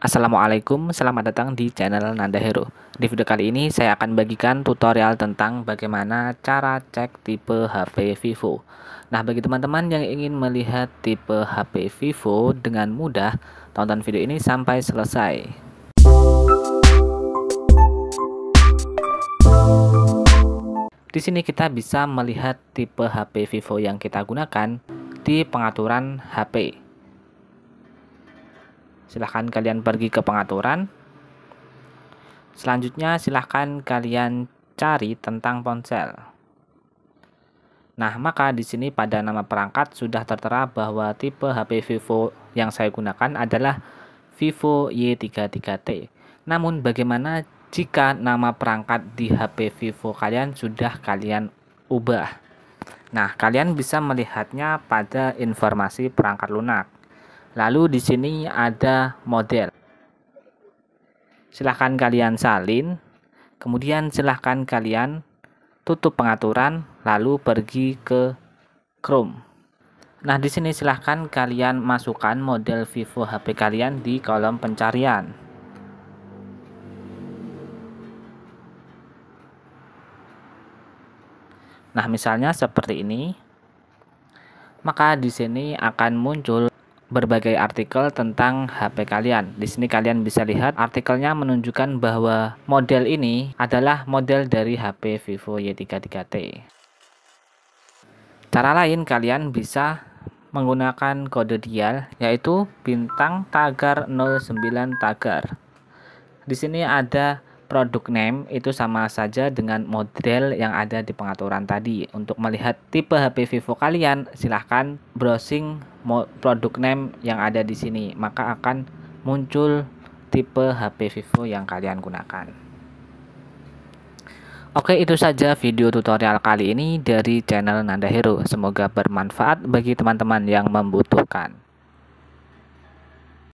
Assalamualaikum, selamat datang di channel Nanda Hero. Di video kali ini saya akan bagikan tutorial tentang bagaimana cara cek tipe HP Vivo. Nah, bagi teman-teman yang ingin melihat tipe HP Vivo dengan mudah, tonton video ini sampai selesai. Di sini kita bisa melihat tipe HP Vivo yang kita gunakan di pengaturan HP silahkan kalian pergi ke pengaturan. Selanjutnya silahkan kalian cari tentang ponsel. Nah, maka di sini pada nama perangkat sudah tertera bahwa tipe HP Vivo yang saya gunakan adalah Vivo Y33T. Namun bagaimana jika nama perangkat di HP Vivo kalian sudah kalian ubah? Nah, kalian bisa melihatnya pada informasi perangkat lunak. Lalu di sini ada model. Silahkan kalian salin, kemudian silahkan kalian tutup pengaturan, lalu pergi ke Chrome. Nah, di sini silahkan kalian masukkan model Vivo HP kalian di kolom pencarian. Nah, misalnya seperti ini. Maka di sini akan muncul berbagai artikel tentang HP kalian. Di sini kalian bisa lihat artikelnya menunjukkan bahwa model ini adalah model dari HP Vivo Y33T. Cara lain kalian bisa menggunakan kode dial yaitu bintang tagar 09 tagar. Di sini ada produk name itu sama saja dengan model yang ada di pengaturan tadi. Untuk melihat tipe HP Vivo kalian, silahkan browsing produk name yang ada di sini, maka akan muncul tipe HP Vivo yang kalian gunakan. Oke, itu saja video tutorial kali ini dari channel Nanda Hero. Semoga bermanfaat bagi teman-teman yang membutuhkan.